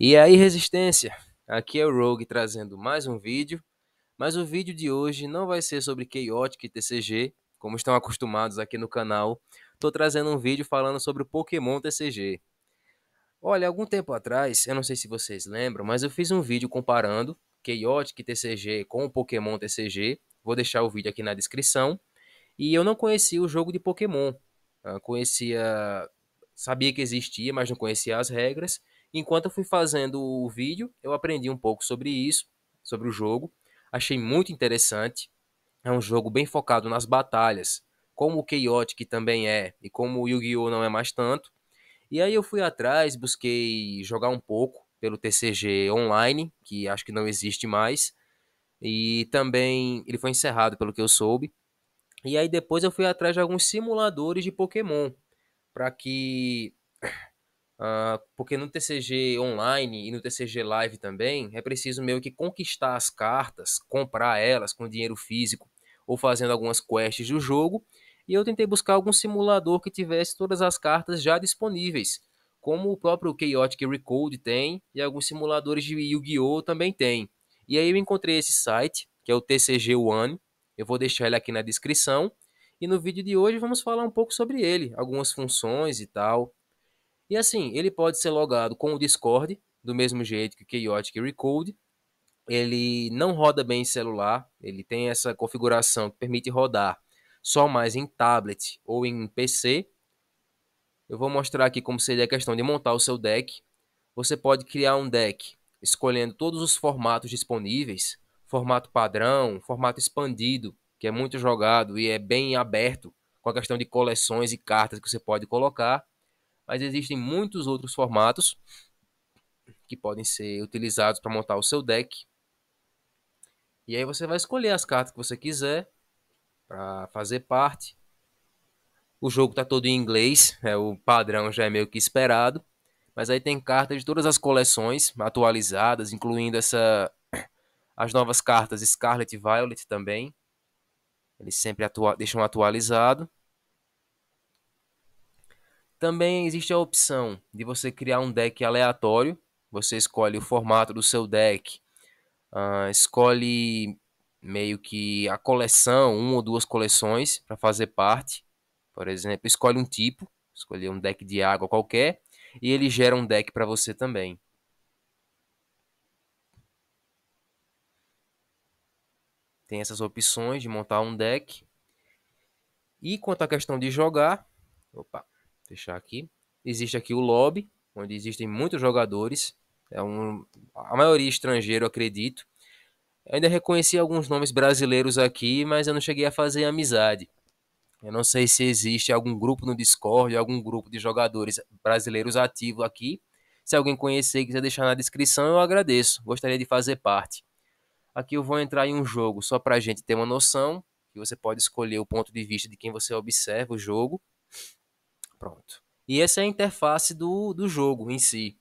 E aí, resistência? Aqui é o Rogue trazendo mais um vídeo, mas o vídeo de hoje não vai ser sobre Chaotic e TCG, como estão acostumados aqui no canal. Tô trazendo um vídeo falando sobre o Pokémon TCG. Olha, algum tempo atrás, eu não sei se vocês lembram, mas eu fiz um vídeo comparando Chaotic TCG com o Pokémon TCG. Vou deixar o vídeo aqui na descrição. E eu não conhecia o jogo de Pokémon. Eu ah, conhecia, sabia que existia, mas não conhecia as regras Enquanto eu fui fazendo o vídeo, eu aprendi um pouco sobre isso, sobre o jogo. Achei muito interessante. É um jogo bem focado nas batalhas, como o Chaotic também é, e como o Yu-Gi-Oh! não é mais tanto. E aí eu fui atrás, busquei jogar um pouco pelo TCG online, que acho que não existe mais. E também ele foi encerrado, pelo que eu soube. E aí depois eu fui atrás de alguns simuladores de Pokémon, para que Uh, porque no TCG online e no TCG live também é preciso meio que conquistar as cartas, comprar elas com dinheiro físico ou fazendo algumas quests do jogo. E eu tentei buscar algum simulador que tivesse todas as cartas já disponíveis, como o próprio Chaotic Recode tem e alguns simuladores de Yu-Gi-Oh também tem. E aí eu encontrei esse site, que é o TCG One, eu vou deixar ele aqui na descrição. E no vídeo de hoje vamos falar um pouco sobre ele, algumas funções e tal, e assim, ele pode ser logado com o Discord, do mesmo jeito que o Chaotic Recode. Ele não roda bem em celular, ele tem essa configuração que permite rodar só mais em tablet ou em PC. Eu vou mostrar aqui como seria a questão de montar o seu deck. Você pode criar um deck escolhendo todos os formatos disponíveis, formato padrão, formato expandido, que é muito jogado e é bem aberto com a questão de coleções e cartas que você pode colocar mas existem muitos outros formatos que podem ser utilizados para montar o seu deck. E aí você vai escolher as cartas que você quiser para fazer parte. O jogo tá todo em inglês, é o padrão já é meio que esperado, mas aí tem cartas de todas as coleções atualizadas, incluindo essa as novas cartas Scarlet e Violet também. Eles sempre atua deixam atualizado. Também existe a opção de você criar um deck aleatório. Você escolhe o formato do seu deck, uh, escolhe meio que a coleção, uma ou duas coleções para fazer parte. Por exemplo, escolhe um tipo, escolhe um deck de água qualquer, e ele gera um deck para você também. Tem essas opções de montar um deck. E quanto à questão de jogar, opa, fechar aqui. Existe aqui o lobby, onde existem muitos jogadores. É um, a maioria estrangeiro, acredito. Eu ainda reconheci alguns nomes brasileiros aqui, mas eu não cheguei a fazer amizade. Eu não sei se existe algum grupo no Discord, algum grupo de jogadores brasileiros ativo aqui. Se alguém conhecer e quiser deixar na descrição, eu agradeço. Gostaria de fazer parte. Aqui eu vou entrar em um jogo só para a gente ter uma noção, que você pode escolher o ponto de vista de quem você observa o jogo. Pronto. E essa é a interface do, do jogo em si.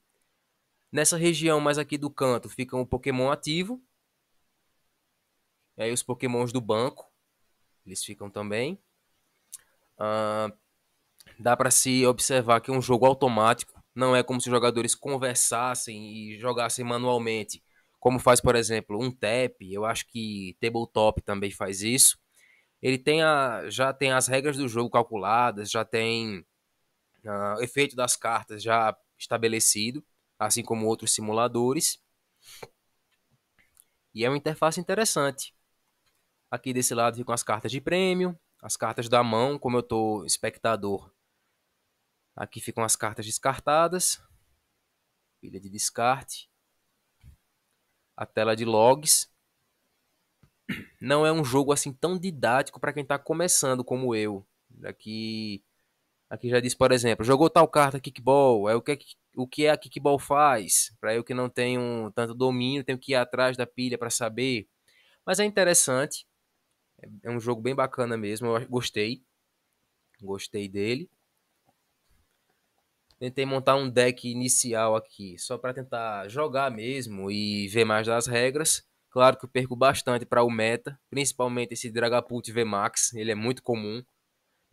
Nessa região mais aqui do canto fica o Pokémon ativo. E aí os Pokémons do banco. Eles ficam também. Ah, dá para se observar que é um jogo automático. Não é como se os jogadores conversassem e jogassem manualmente. Como faz, por exemplo, um tap. Eu acho que Tabletop também faz isso. Ele tem a, já tem as regras do jogo calculadas, já tem o efeito das cartas já estabelecido, assim como outros simuladores. E é uma interface interessante. Aqui desse lado ficam as cartas de prêmio, as cartas da mão, como eu estou espectador. Aqui ficam as cartas descartadas, pilha de descarte, a tela de logs. Não é um jogo assim tão didático para quem está começando como eu. Aqui Aqui já diz, por exemplo, jogou tal carta kickball, é o que, é o que é a kickball faz? Para eu que não tenho tanto domínio, tenho que ir atrás da pilha para saber. Mas é interessante, é um jogo bem bacana mesmo, eu gostei. Gostei dele. Tentei montar um deck inicial aqui, só para tentar jogar mesmo e ver mais das regras. Claro que eu perco bastante para o meta, principalmente esse Dragapult VMAX, ele é muito comum.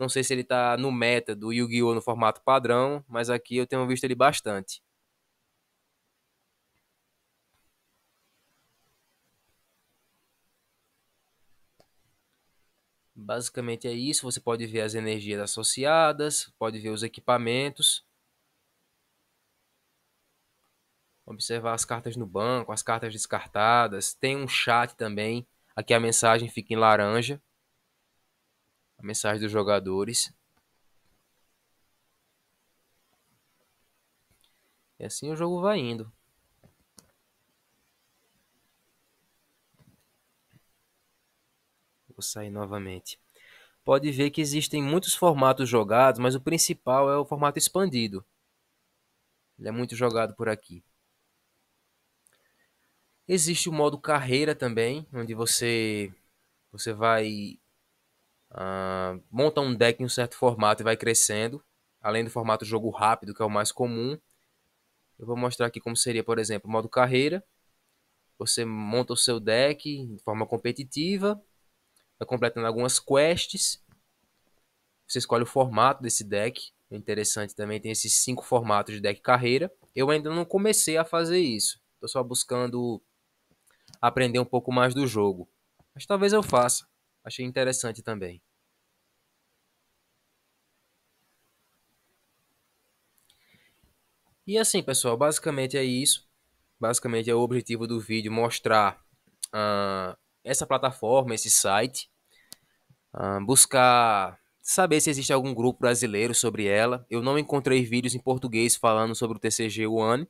Não sei se ele tá no meta do Yu-Gi-Oh! no formato padrão, mas aqui eu tenho visto ele bastante. Basicamente é isso. Você pode ver as energias associadas, pode ver os equipamentos. Observar as cartas no banco, as cartas descartadas. Tem um chat também. Aqui a mensagem fica em laranja a mensagem dos jogadores. E assim o jogo vai indo. Vou sair novamente. Pode ver que existem muitos formatos jogados, mas o principal é o formato expandido. Ele é muito jogado por aqui. Existe o modo carreira também, onde você você vai Uh, monta um deck em um certo formato e vai crescendo. Além do formato jogo rápido, que é o mais comum. Eu vou mostrar aqui como seria, por exemplo, modo carreira. Você monta o seu deck de forma competitiva. Vai completando algumas quests. Você escolhe o formato desse deck. É interessante também, tem esses cinco formatos de deck carreira. Eu ainda não comecei a fazer isso. Estou só buscando aprender um pouco mais do jogo. Mas talvez eu faça. Achei interessante também. E assim, pessoal, basicamente é isso. Basicamente é o objetivo do vídeo mostrar uh, essa plataforma, esse site, uh, buscar saber se existe algum grupo brasileiro sobre ela. Eu não encontrei vídeos em português falando sobre o TCG One.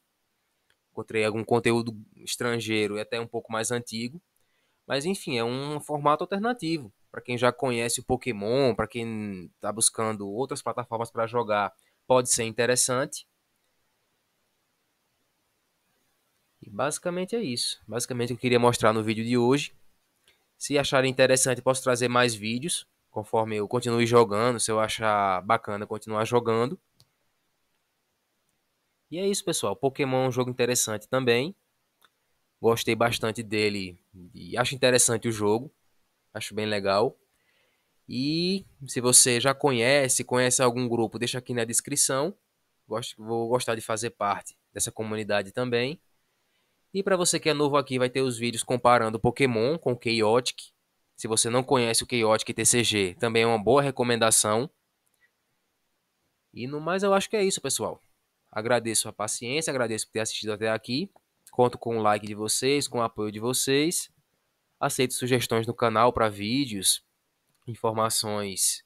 Encontrei algum conteúdo estrangeiro e até um pouco mais antigo. Mas enfim, é um formato alternativo. Para quem já conhece o Pokémon, para quem está buscando outras plataformas para jogar, pode ser interessante. E basicamente é isso. Basicamente eu queria mostrar no vídeo de hoje. Se acharem interessante, posso trazer mais vídeos, conforme eu continue jogando, se eu achar bacana continuar jogando. E é isso, pessoal. Pokémon é um jogo interessante também. Gostei bastante dele e acho interessante o jogo. Acho bem legal. E se você já conhece, conhece algum grupo, deixa aqui na descrição. Gosto, vou gostar de fazer parte dessa comunidade também. E para você que é novo aqui, vai ter os vídeos comparando Pokémon com Chaotic. Se você não conhece o Chaotic TCG, também é uma boa recomendação. E no mais, eu acho que é isso, pessoal. Agradeço a paciência, agradeço por ter assistido até aqui. Conto com o like de vocês, com o apoio de vocês. Aceito sugestões no canal para vídeos, informações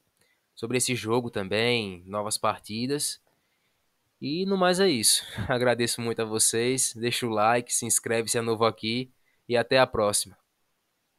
sobre esse jogo também, novas partidas. E no mais é isso. Agradeço muito a vocês, deixa o like, se inscreve se é novo aqui e até a próxima.